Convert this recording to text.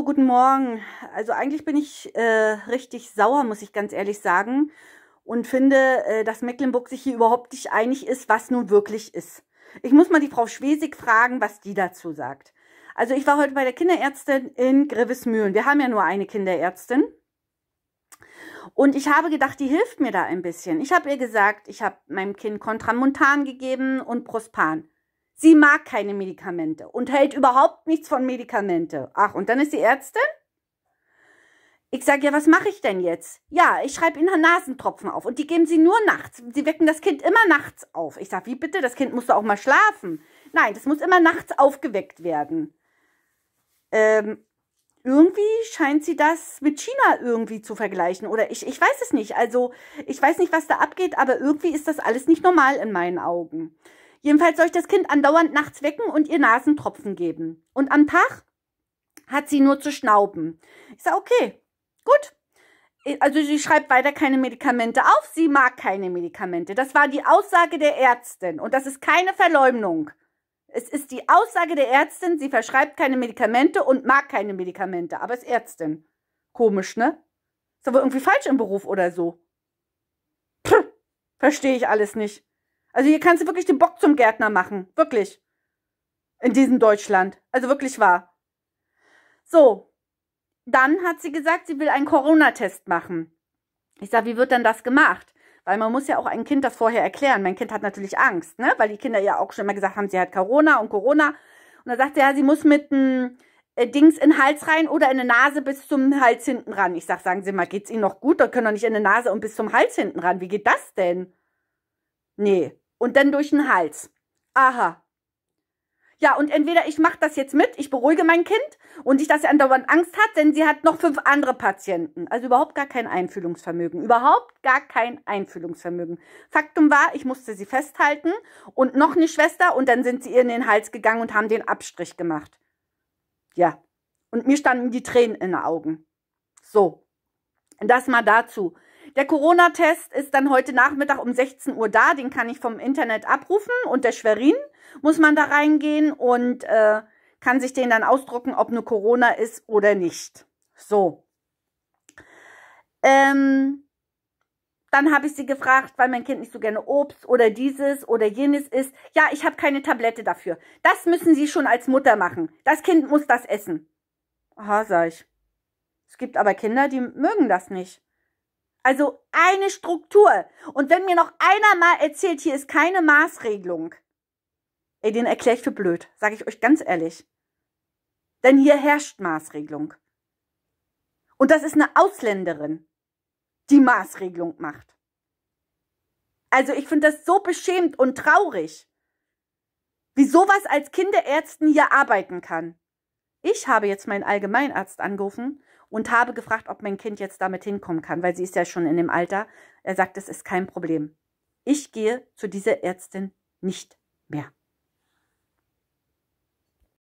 Oh, guten Morgen. Also eigentlich bin ich äh, richtig sauer, muss ich ganz ehrlich sagen. Und finde, äh, dass Mecklenburg sich hier überhaupt nicht einig ist, was nun wirklich ist. Ich muss mal die Frau Schwesig fragen, was die dazu sagt. Also ich war heute bei der Kinderärztin in Grevesmühlen. Wir haben ja nur eine Kinderärztin. Und ich habe gedacht, die hilft mir da ein bisschen. Ich habe ihr gesagt, ich habe meinem Kind Kontramontan gegeben und Prospan. Sie mag keine Medikamente und hält überhaupt nichts von Medikamente. Ach, und dann ist die Ärztin? Ich sage, ja, was mache ich denn jetzt? Ja, ich schreibe Ihnen Nasentropfen auf und die geben Sie nur nachts. Sie wecken das Kind immer nachts auf. Ich sage, wie bitte? Das Kind muss doch auch mal schlafen. Nein, das muss immer nachts aufgeweckt werden. Ähm, irgendwie scheint sie das mit China irgendwie zu vergleichen oder ich, ich weiß es nicht. Also ich weiß nicht, was da abgeht, aber irgendwie ist das alles nicht normal in meinen Augen. Jedenfalls soll ich das Kind andauernd nachts wecken und ihr Nasentropfen geben. Und am Tag hat sie nur zu schnauben. Ich sage, okay, gut. Äh, also sie schreibt weiter keine Medikamente auf, sie mag keine Medikamente. Das war die Aussage der Ärztin und das ist keine Verleumdung. Es ist die Aussage der Ärztin, sie verschreibt keine Medikamente und mag keine Medikamente, aber ist Ärztin. Komisch, ne? Ist aber irgendwie falsch im Beruf oder so. Verstehe ich alles nicht. Also hier kannst du wirklich den Bock zum Gärtner machen. Wirklich. In diesem Deutschland. Also wirklich wahr. So. Dann hat sie gesagt, sie will einen Corona-Test machen. Ich sage, wie wird denn das gemacht? Weil man muss ja auch ein Kind das vorher erklären. Mein Kind hat natürlich Angst, ne? Weil die Kinder ja auch schon immer gesagt haben, sie hat Corona und Corona. Und dann sagt sie, ja, sie muss mit einem äh, Dings in den Hals rein oder in die Nase bis zum Hals hinten ran. Ich sage, sagen Sie mal, geht's Ihnen noch gut? Da können doch nicht in die Nase und bis zum Hals hinten ran. Wie geht das denn? Nee und dann durch den Hals. Aha. Ja, und entweder ich mache das jetzt mit, ich beruhige mein Kind und nicht, dass sie andauernd Angst hat, denn sie hat noch fünf andere Patienten. Also überhaupt gar kein Einfühlungsvermögen. Überhaupt gar kein Einfühlungsvermögen. Faktum war, ich musste sie festhalten und noch eine Schwester und dann sind sie ihr in den Hals gegangen und haben den Abstrich gemacht. Ja. Und mir standen die Tränen in den Augen. So. Das mal dazu. Der Corona-Test ist dann heute Nachmittag um 16 Uhr da. Den kann ich vom Internet abrufen. Und der Schwerin muss man da reingehen und äh, kann sich den dann ausdrucken, ob nur Corona ist oder nicht. So. Ähm, dann habe ich sie gefragt, weil mein Kind nicht so gerne Obst oder dieses oder jenes isst. Ja, ich habe keine Tablette dafür. Das müssen Sie schon als Mutter machen. Das Kind muss das essen. Aha, sag ich. Es gibt aber Kinder, die mögen das nicht. Also eine Struktur. Und wenn mir noch einer mal erzählt, hier ist keine Maßregelung, ey, den erkläre ich für blöd, sage ich euch ganz ehrlich. Denn hier herrscht Maßregelung. Und das ist eine Ausländerin, die Maßregelung macht. Also ich finde das so beschämt und traurig, wie sowas als Kinderärzten hier arbeiten kann. Ich habe jetzt meinen Allgemeinarzt angerufen und habe gefragt, ob mein Kind jetzt damit hinkommen kann, weil sie ist ja schon in dem Alter. Er sagt, es ist kein Problem. Ich gehe zu dieser Ärztin nicht mehr.